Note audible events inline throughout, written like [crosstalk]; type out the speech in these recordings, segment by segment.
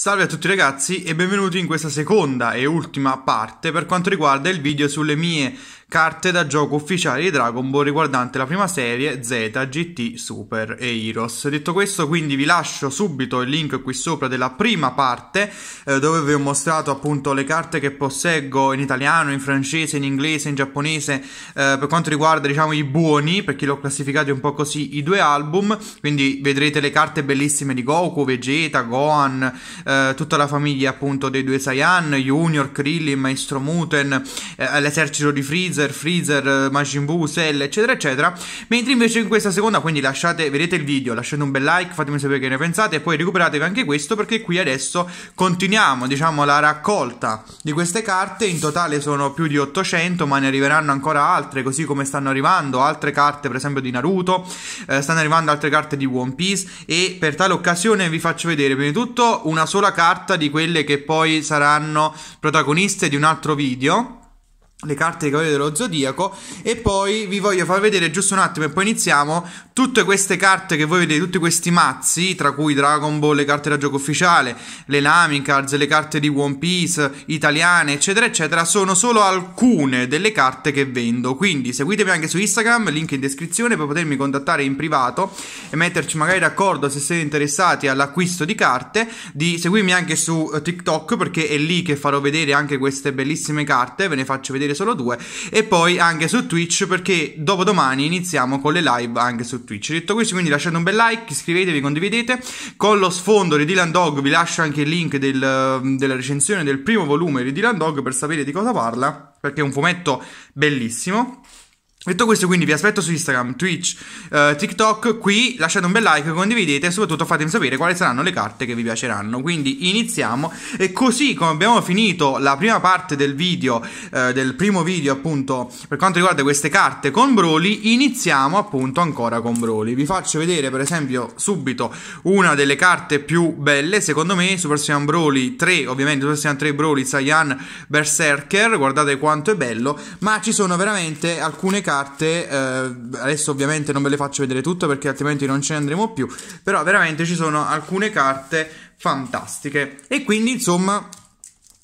Salve a tutti ragazzi e benvenuti in questa seconda e ultima parte per quanto riguarda il video sulle mie carte da gioco ufficiali di Dragon Ball riguardante la prima serie ZGT Super e Heroes. Detto questo quindi vi lascio subito il link qui sopra della prima parte eh, dove vi ho mostrato appunto le carte che posseggo in italiano, in francese, in inglese, in giapponese eh, per quanto riguarda diciamo i buoni perché li ho classificati un po' così i due album quindi vedrete le carte bellissime di Goku, Vegeta, Gohan eh, tutta la famiglia appunto dei due Saiyan, Junior, Krillin, Maestro Muten, eh, l'esercito di Freezer, Freezer, eh, Majin Buu, Cell, eccetera, eccetera. Mentre invece in questa seconda, quindi lasciate, vedete il video, lasciate un bel like, fatemi sapere che ne pensate e poi recuperatevi anche questo perché qui adesso continuiamo, diciamo, la raccolta di queste carte. In totale sono più di 800, ma ne arriveranno ancora altre, così come stanno arrivando altre carte, per esempio di Naruto, eh, stanno arrivando altre carte di One Piece e per tale occasione vi faccio vedere prima di tutto una sola sola carta di quelle che poi saranno protagoniste di un altro video le carte dei Cavalieri dello Zodiaco e poi vi voglio far vedere giusto un attimo e poi iniziamo tutte queste carte che voi vedete, tutti questi mazzi tra cui Dragon Ball, le carte da gioco ufficiale le Nami Cards, le carte di One Piece italiane eccetera eccetera sono solo alcune delle carte che vendo quindi seguitemi anche su Instagram link in descrizione per potermi contattare in privato e metterci magari d'accordo se siete interessati all'acquisto di carte di seguirmi anche su eh, TikTok perché è lì che farò vedere anche queste bellissime carte ve ne faccio vedere dire solo due. E poi anche su Twitch, perché dopo domani iniziamo con le live anche su Twitch. Detto questo, quindi lasciate un bel like, iscrivetevi, condividete. Con lo sfondo di Dylan Dog vi lascio anche il link del, della recensione del primo volume di Dylan Dog per sapere di cosa parla, perché è un fumetto bellissimo. Detto questo, quindi vi aspetto su Instagram, Twitch, eh, TikTok. Qui lasciate un bel like, condividete e soprattutto fatemi sapere quali saranno le carte che vi piaceranno. Quindi iniziamo. E così come abbiamo finito la prima parte del video, eh, del primo video appunto per quanto riguarda queste carte con Broly, iniziamo appunto ancora con Broly. Vi faccio vedere per esempio subito una delle carte più belle, secondo me, Super Saiyan Broly 3, ovviamente Super Saiyan 3 Broly, Saiyan Berserker, guardate quanto è bello, ma ci sono veramente alcune carte carte. Eh, adesso ovviamente non ve le faccio vedere tutte perché altrimenti non ce ne andremo più. Però veramente ci sono alcune carte fantastiche. E quindi insomma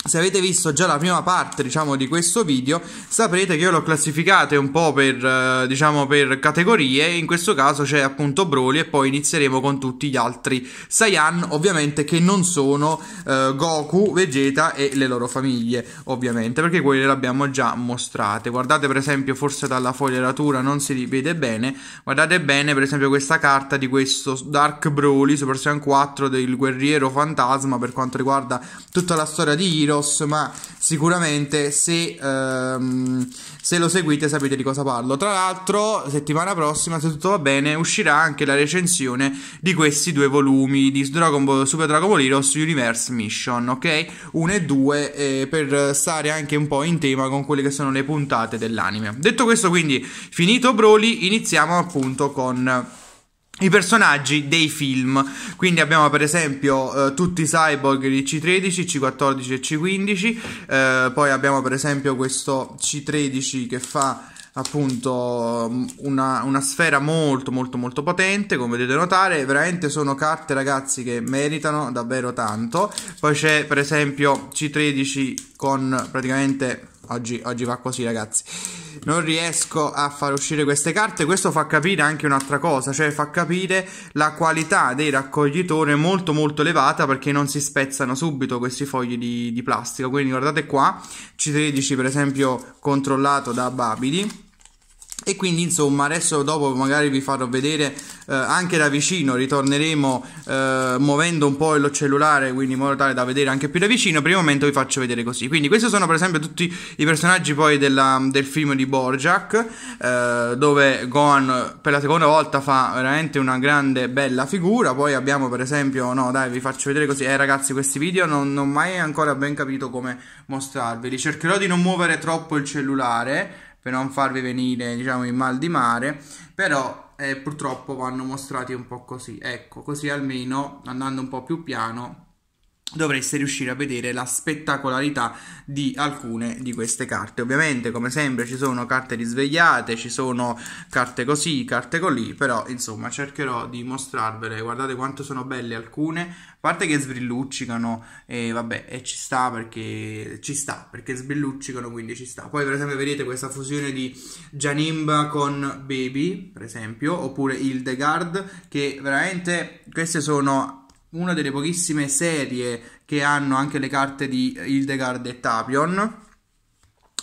se avete visto già la prima parte, diciamo, di questo video, saprete che io l'ho classificato un po' per, eh, diciamo, per categorie. In questo caso c'è appunto Broly e poi inizieremo con tutti gli altri Saiyan, ovviamente che non sono eh, Goku, Vegeta e le loro famiglie, ovviamente, perché quelle le abbiamo già mostrate. Guardate per esempio, forse dalla foglieratura non si vede bene, guardate bene per esempio questa carta di questo Dark Broly Super Saiyan 4 del guerriero fantasma per quanto riguarda tutta la storia di Hiro Gyros, ma sicuramente se, ehm, se, lo seguite sapete di cosa parlo. Tra l'altro, settimana prossima, se tutto va bene, uscirà anche la recensione di questi due volumi di Dragon Ball, Super Dragon Ball Heroes Universe Mission, ok? 1 e 2 eh, per stare anche un po' in tema con quelle che sono le puntate dell'anime. Detto questo, quindi finito Broly, iniziamo appunto con i personaggi dei film. Quindi abbiamo per esempio eh, tutti i cyborg di C13, C14 e C15. Eh, poi abbiamo per esempio questo C13 che fa appunto mm, una, una, sfera molto molto molto potente come potete notare veramente sono carte ragazzi che meritano davvero tanto poi c'è per esempio C13 con praticamente Oggi, oggi, va così, ragazzi. Non riesco a far uscire queste carte. Questo fa capire anche un'altra cosa, cioè fa capire la qualità dei raccoglitori è molto molto elevata perché non si spezzano subito questi fogli di, di plastica. Quindi guardate qua, C13 per esempio controllato da Babidi e quindi insomma adesso dopo magari vi farò vedere eh, anche da vicino, ritorneremo eh, muovendo un po' il cellulare quindi in modo tale da vedere anche più da vicino, per il momento vi faccio vedere così. Quindi questi sono per esempio tutti i personaggi poi della, del film di Borjak, eh, dove Gohan per la seconda volta fa veramente una grande bella figura, poi abbiamo per esempio, no dai vi faccio vedere così, eh ragazzi questi video non, non ho mai ancora ben capito come mostrarveli, cercherò di non muovere troppo il cellulare per non farvi venire diciamo il mal di mare però eh, purtroppo vanno mostrati un po' così ecco così almeno andando un po' più piano dovreste riuscire a vedere la spettacolarità di alcune di queste carte. Ovviamente, come sempre, ci sono carte risvegliate, ci sono carte così, carte così, però insomma cercherò di mostrarvele. Guardate quanto sono belle alcune, a parte che sbrilluccicano e vabbè, e ci sta perché ci sta, perché sbrilluccicano, quindi ci sta. Poi per esempio vedete questa fusione di Janimba con Baby, per esempio, oppure Hildegard, che veramente queste sono una delle pochissime serie che hanno anche le carte di Hildegard e Tapion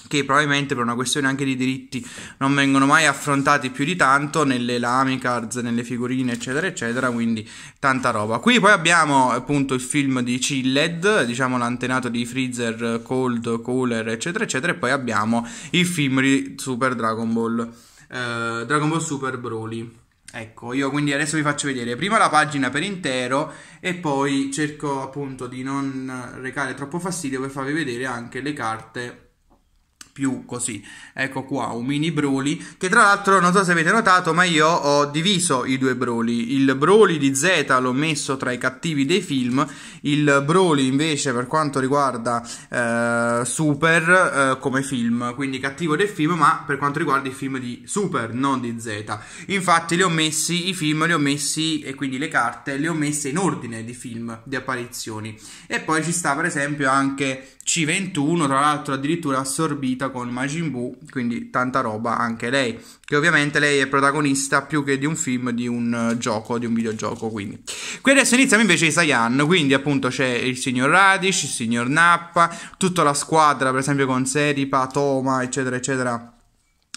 che probabilmente per una questione anche di diritti non vengono mai affrontati più di tanto nelle lami cards, nelle figurine, eccetera, eccetera, quindi tanta roba. Qui poi abbiamo appunto il film di Chilled, diciamo l'antenato di Freezer, Cold, Cooler, eccetera, eccetera, e poi abbiamo il film di Super Dragon Ball, eh, Dragon Ball Super Broly. Ecco, io quindi adesso vi faccio vedere prima la pagina per intero e poi cerco appunto di non recare troppo fastidio per farvi vedere anche le carte più così. Ecco qua un mini Broly che tra l'altro non so se avete notato ma io ho diviso i due Broly. Il Broly di Z l'ho messo tra i cattivi dei film, il Broly invece per quanto riguarda eh, Super eh, come film, quindi cattivo del film ma per quanto riguarda i film di Super non di Z. Infatti li ho messi, i film li ho messi e quindi le carte le ho messe in ordine di film, di apparizioni. E poi ci sta per esempio anche c21 tra l'altro addirittura assorbita con Majin Buu, quindi tanta roba anche lei, che ovviamente lei è protagonista più che di un film, di un eh, gioco, di un videogioco, quindi. Qui adesso iniziamo invece i Saiyan, quindi appunto c'è il signor Radish, il signor Nappa, tutta la squadra per esempio con Seripa, Toma, eccetera eccetera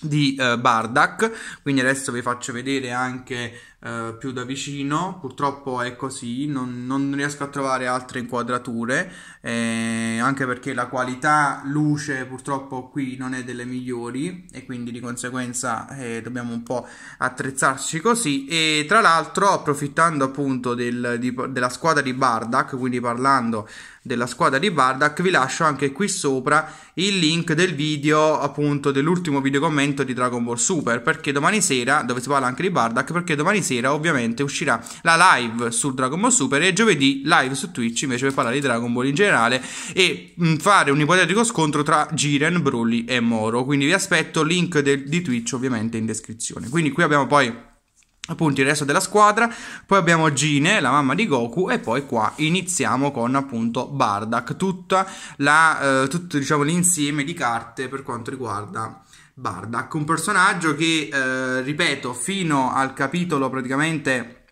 di uh, Bardak, quindi adesso vi faccio vedere anche eh, più da vicino, purtroppo è così, non, non riesco a trovare altre inquadrature, eh, anche perché la qualità luce purtroppo qui non è delle migliori e quindi di conseguenza eh, dobbiamo un po' attrezzarci così e tra l'altro approfittando appunto del, di, della squadra di Bardak, quindi parlando della squadra di Bardak, vi lascio anche qui sopra il link del video, appunto, dell'ultimo video commento di Dragon Ball Super, perché domani sera, dove si parla anche di Bardak, perché domani sera ovviamente uscirà la live su Dragon Ball Super e giovedì live su Twitch invece per parlare di Dragon Ball in generale e mm, fare un ipotetico scontro tra Jiren, Broly e Moro, quindi vi aspetto, link del, di Twitch ovviamente in descrizione. Quindi qui abbiamo poi appunto il resto della squadra, poi abbiamo Gine, la mamma di Goku e poi qua iniziamo con appunto Bardak, tutta la, eh, tutto diciamo l'insieme di carte per quanto riguarda Bardak, un personaggio che eh, ripeto fino al capitolo praticamente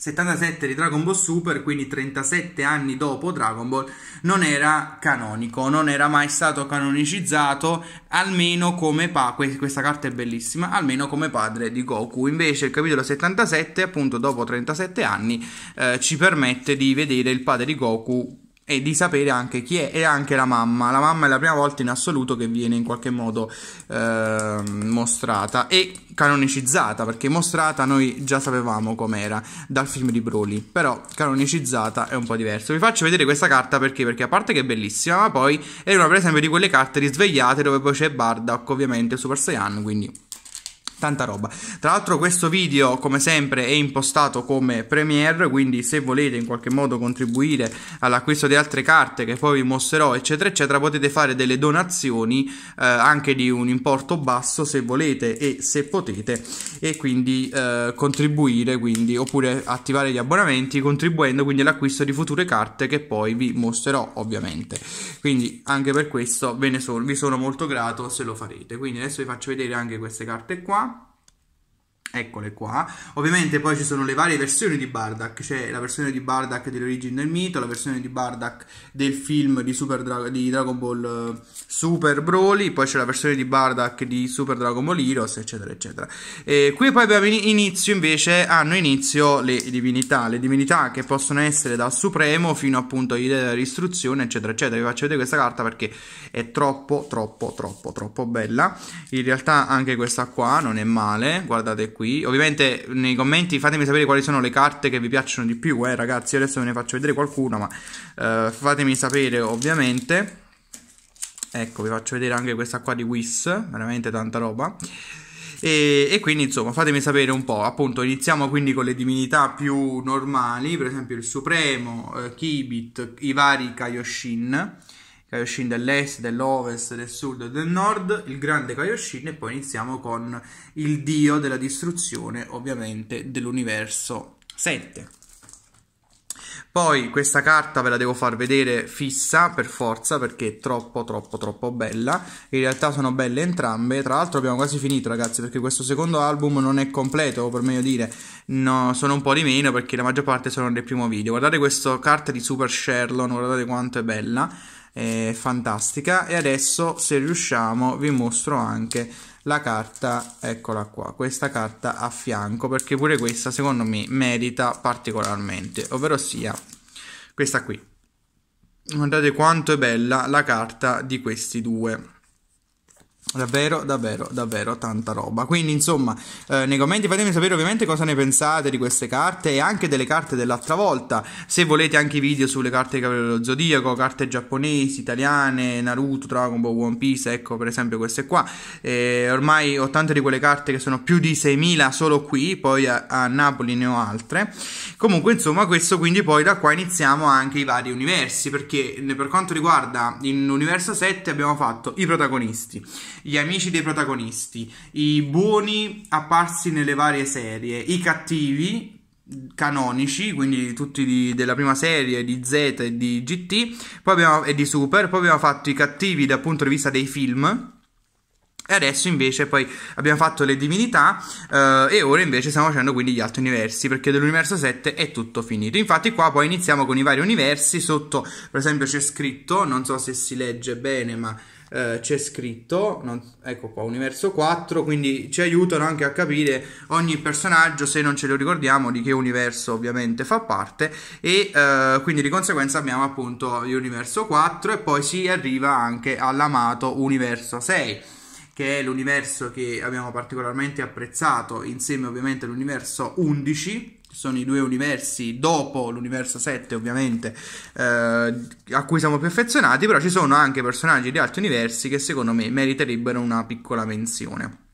77 di Dragon Ball Super, quindi 37 anni dopo Dragon Ball, non era canonico, non era mai stato canonicizzato, almeno come padre, questa carta è bellissima, almeno come padre di Goku. Invece il capitolo 77, appunto dopo 37 anni, eh, ci permette di vedere il padre di Goku e di sapere anche chi è e anche la mamma. La mamma è la prima volta in assoluto che viene in qualche modo eh, mostrata e canonicizzata, perché mostrata noi già sapevamo com'era dal film di Broly, però canonicizzata è un po' diverso. Vi faccio vedere questa carta perché, perché a parte che è bellissima, ma poi è una per esempio di quelle carte risvegliate dove poi c'è Bardock ovviamente Super Saiyan, quindi tanta roba. Tra l'altro questo video come sempre è impostato come premiere, quindi se volete in qualche modo contribuire all'acquisto di altre carte che poi vi mostrerò eccetera eccetera potete fare delle donazioni eh, anche di un importo basso se volete e se potete e quindi eh, contribuire quindi, oppure attivare gli abbonamenti contribuendo quindi all'acquisto di future carte che poi vi mostrerò ovviamente. Quindi anche per questo ve ne sono, vi sono molto grato se lo farete. Quindi adesso vi faccio vedere anche queste carte qua Eccole qua. Ovviamente poi ci sono le varie versioni di Bardak, c'è la versione di Bardak dell'origine del mito, la versione di Bardak del film di, Dra di Dragon Ball eh, Super Broly, poi c'è la versione di Bardak di Super Dragon Ball Heroes, eccetera, eccetera. E qui poi abbiamo inizio invece, hanno inizio le divinità, le divinità che possono essere dal Supremo fino appunto all'idea della dell'istruzione, eccetera, eccetera. Vi faccio vedere questa carta perché è troppo, troppo, troppo, troppo bella. In realtà anche questa qua non è male, guardate qui qui. Ovviamente nei commenti fatemi sapere quali sono le carte che vi piacciono di più, eh ragazzi, adesso ve ne faccio vedere qualcuna, ma eh, fatemi sapere ovviamente. Ecco, vi faccio vedere anche questa qua di Whis, veramente tanta roba. E, e, quindi insomma fatemi sapere un po' appunto iniziamo quindi con le divinità più normali per esempio il Supremo, eh, Kibit, i vari Kaioshin Kaioshin dell'est, dell'ovest, del sud e del nord, il grande Kaioshin e poi iniziamo con il dio della distruzione ovviamente dell'universo 7. Poi questa carta ve la devo far vedere fissa per forza perché è troppo troppo troppo bella, in realtà sono belle entrambe, tra l'altro abbiamo quasi finito ragazzi perché questo secondo album non è completo, o per meglio dire, no, sono un po' di meno perché la maggior parte sono del primo video, guardate questa carta di Super Sherlon, guardate quanto è bella eh, fantastica e adesso se riusciamo vi mostro anche la carta eccola qua questa carta a fianco perché pure questa secondo me merita particolarmente ovvero sia questa qui guardate quanto è bella la carta di questi due Davvero, davvero, davvero tanta roba. Quindi, insomma, eh, nei commenti fatemi sapere ovviamente cosa ne pensate di queste carte e anche delle carte dell'altra volta. Se volete anche i video sulle carte di Cavaliere Zodiaco, carte giapponesi, italiane, Naruto, Dragon Ball, One Piece, ecco per esempio queste qua. Eh, ormai ho tante di quelle carte che sono più di 6.000 solo qui, poi a, a Napoli ne ho altre. Comunque, insomma, questo quindi poi da qua iniziamo anche i vari universi, perché per quanto riguarda l'universo 7 abbiamo fatto i protagonisti gli amici dei protagonisti, i buoni apparsi nelle varie serie, i cattivi canonici, quindi tutti di, della prima serie di Z e di GT abbiamo, e di Super, poi abbiamo fatto i cattivi dal punto di vista dei film. E adesso invece poi abbiamo fatto le divinità eh, e ora invece stiamo facendo quindi gli altri universi perché dell'universo 7 è tutto finito. Infatti qua poi iniziamo con i vari universi, sotto per esempio c'è scritto, non so se si legge bene ma eh, c'è scritto, non, ecco qua, universo 4, quindi ci aiutano anche a capire ogni personaggio, se non ce lo ricordiamo, di che universo ovviamente fa parte e eh, quindi di conseguenza abbiamo appunto l'universo 4 e poi si arriva anche all'amato universo 6 che è l'universo che abbiamo particolarmente apprezzato insieme ovviamente all'universo 11 sono i due universi dopo l'universo 7 ovviamente eh, a cui siamo più affezionati, però ci sono anche personaggi di altri universi che secondo me meriterebbero una piccola menzione.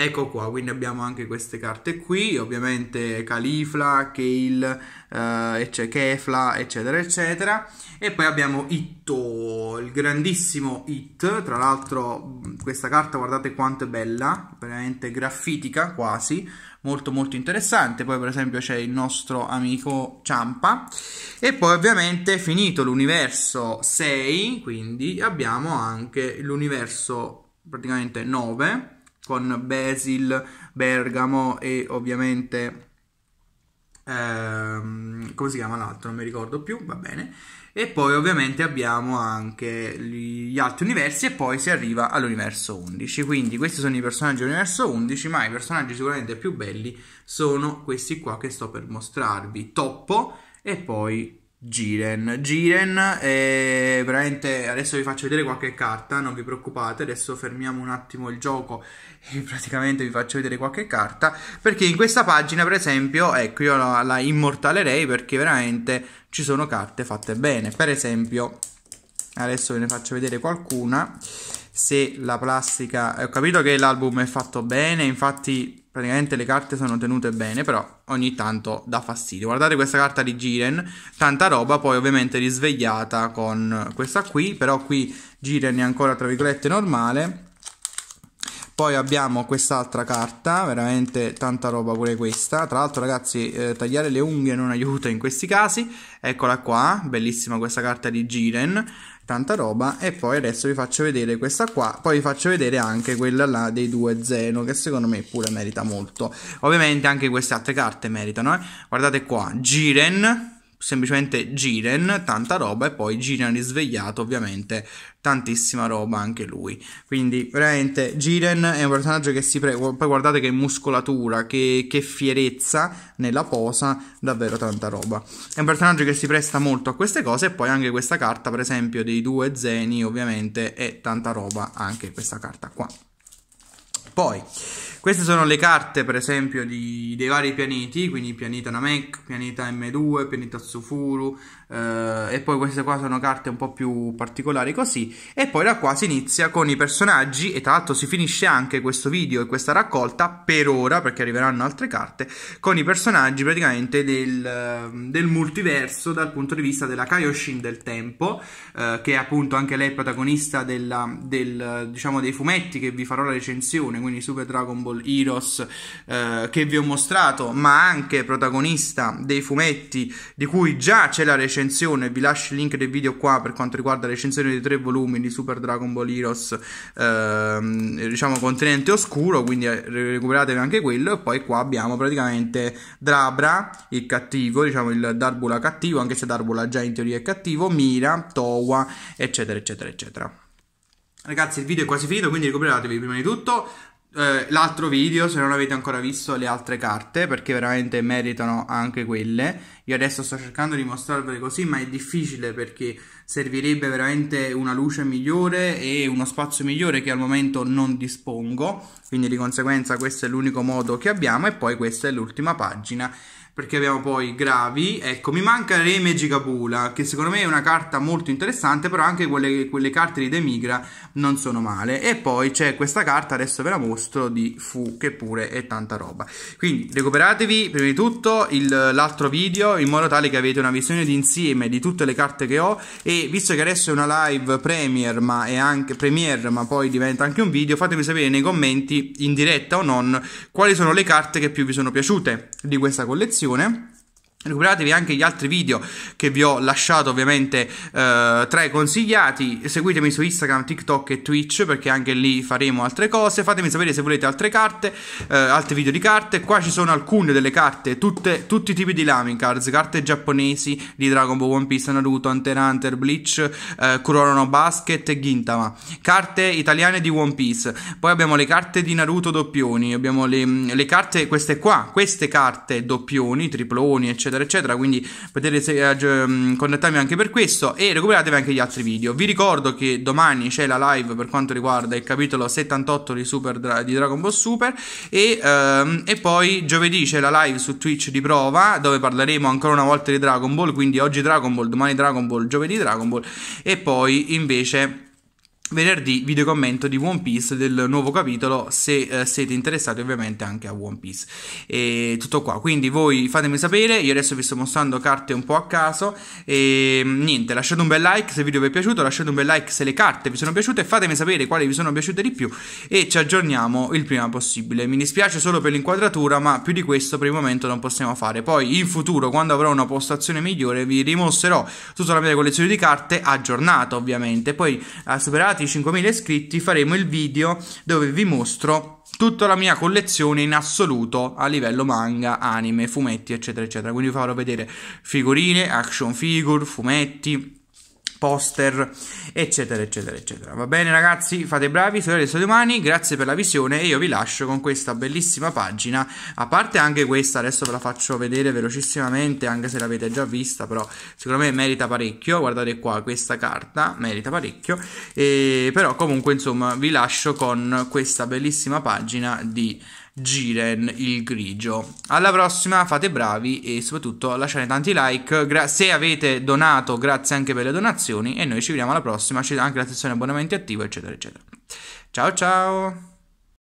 Ecco qua, quindi abbiamo anche queste carte qui, ovviamente Califla, Kale, eh, ecce, Kefla, eccetera, eccetera. E poi abbiamo Itto, il grandissimo Hit, tra l'altro questa carta guardate quanto è bella, veramente graffitica quasi, molto molto interessante. Poi per esempio c'è il nostro amico Ciampa e poi ovviamente finito l'universo 6, quindi abbiamo anche l'universo praticamente 9 con Basil, Bergamo e ovviamente ehm, come si chiama l'altro, non mi ricordo più, va bene. E poi ovviamente abbiamo anche gli altri universi e poi si arriva all'universo 11. Quindi questi sono i personaggi dell'universo 11, ma i personaggi sicuramente più belli sono questi qua che sto per mostrarvi. Toppo e poi Giren. Giren è eh, veramente. Adesso vi faccio vedere qualche carta, non vi preoccupate. Adesso fermiamo un attimo il gioco [laughs] e praticamente vi faccio vedere qualche carta. Perché in questa pagina, per esempio, ecco, io la, la immortalerei perché veramente ci sono carte fatte bene. Per esempio, adesso ve ne faccio vedere qualcuna se la plastica eh, ho capito che l'album è fatto bene infatti praticamente le carte sono tenute bene però ogni tanto dà fastidio guardate questa carta di Giren tanta roba poi ovviamente risvegliata con questa qui però qui Giren è ancora tra virgolette normale poi abbiamo quest'altra carta, veramente tanta roba pure questa. Tra l'altro ragazzi, eh, tagliare le unghie non aiuta in questi casi. Eccola qua, bellissima questa carta di Giren, tanta roba. E poi adesso vi faccio vedere questa qua, poi vi faccio vedere anche quella là dei 2 Zeno, che secondo me pure merita molto. Ovviamente anche queste altre carte meritano, eh. Guardate qua, Giren semplicemente Jiren, tanta roba e poi Jiren risvegliato ovviamente tantissima roba anche lui quindi veramente Jiren è un personaggio che si prende poi guardate che muscolatura che, che, fierezza nella posa davvero tanta roba è un personaggio che si presta molto a queste cose e poi anche questa carta per esempio dei due Zeni ovviamente è tanta roba anche questa carta qua poi queste sono le carte, per esempio, di, dei vari pianeti, quindi pianeta Namek, pianeta M2, pianeta Sufuru, eh, e poi queste qua sono carte un po' più particolari così e poi da qua si inizia con i personaggi e tra l'altro si finisce anche questo video e questa raccolta per ora perché arriveranno altre carte con i personaggi praticamente del, ehm, del multiverso dal punto di vista della Kaioshin del tempo eh, che è appunto anche lei protagonista della, del, diciamo dei fumetti che vi farò la recensione quindi Super Dragon Ball Heroes eh, che vi ho mostrato ma anche protagonista dei fumetti di cui già c'è la recensione recensione, vi lascio il link del video qua per quanto riguarda la recensione dei tre volumi di Super Dragon Ball Heroes, ehm, diciamo continente oscuro, quindi eh, recuperatevi anche quello e poi qua abbiamo praticamente Drabra, il cattivo, diciamo il Darbula cattivo, anche se Darbula già in teoria è cattivo, Mira, Towa, eccetera, eccetera, eccetera. Ragazzi, il video è quasi finito, quindi recuperatevi prima di tutto eh, l'altro video, se non avete ancora visto le altre carte, perché veramente meritano anche quelle. Io adesso sto cercando di mostrarvele così, ma è difficile perché servirebbe veramente una luce migliore e uno spazio migliore che al momento non dispongo. Quindi di conseguenza questo è l'unico modo che abbiamo e poi questa è l'ultima pagina perché abbiamo poi gravi. Ecco, mi manca Reme Gigabula, che secondo me è una carta molto interessante, però anche quelle, quelle carte di Demigra non sono male. E poi c'è questa carta, adesso ve la mostro, di Fu, che pure è tanta roba. Quindi recuperatevi prima di tutto l'altro video, in modo tale che avete una visione d'insieme di tutte le carte che ho. E visto che adesso è una live premiere, ma, è anche, premiere, ma poi diventa anche un video, fatemi sapere nei commenti, in diretta o non, quali sono le carte che più vi sono piaciute di questa collezione situazione Recuperatevi anche gli altri video che vi ho lasciato ovviamente eh, tra i consigliati. Seguitemi su Instagram, TikTok e Twitch perché anche lì faremo altre cose. Fatemi sapere se volete altre carte, eh, altri video di carte. Qua ci sono alcune delle carte, tutte, tutti i tipi di Lamin Cards, carte giapponesi di Dragon Ball, One Piece, Naruto, Hunter Hunter, Bleach, eh, Kurorono Basket e Gintama. Carte italiane di One Piece. Poi abbiamo le carte di Naruto doppioni, abbiamo le, le carte, queste qua, queste carte doppioni, triploni, eccetera eccetera, eccetera. Quindi potete se- eh, mm, contattarmi anche per questo e recuperatevi anche gli altri video. Vi ricordo che domani c'è la live per quanto riguarda il capitolo 78 di, Super Dra- di Dragon Ball Super e, um, e poi giovedì c'è la live su Twitch di prova dove parleremo ancora una volta di Dragon Ball, quindi oggi Dragon Ball, domani Dragon Ball, giovedì Dragon Ball e poi invece venerdì video commento di One Piece del nuovo capitolo se eh, siete interessati ovviamente anche a One Piece e tutto qua quindi voi fatemi sapere io adesso vi sto mostrando carte un po' a caso e mm, niente lasciate un bel like se il video vi è piaciuto lasciate un bel like se le carte vi sono piaciute fatemi sapere quali vi sono piaciute di più e ci aggiorniamo il prima possibile mi dispiace solo per l'inquadratura ma più di questo per il momento non possiamo fare poi in futuro quando avrò una postazione migliore vi rimostrerò tutta la mia collezione di carte aggiornata ovviamente poi eh, superate Superati i 5.000 iscritti faremo il video dove vi mostro tutta la mia collezione in assoluto a livello manga, anime, fumetti, eccetera, eccetera. Quindi vi farò vedere figurine, action figure, fumetti, poster eccetera eccetera eccetera va bene ragazzi fate bravi sarà adesso domani grazie per la visione e io vi lascio con questa bellissima pagina a parte anche questa adesso ve la faccio vedere velocissimamente anche se l'avete già vista però secondo me merita parecchio guardate qua questa carta merita parecchio e però comunque insomma vi lascio con questa bellissima pagina di Giren il grigio. Alla prossima, fate bravi e soprattutto lasciate tanti like. Gra- se avete donato, grazie anche per le donazioni. E noi ci vediamo alla prossima. C'è anche la sezione abbonamenti attivo, eccetera, eccetera. Ciao ciao!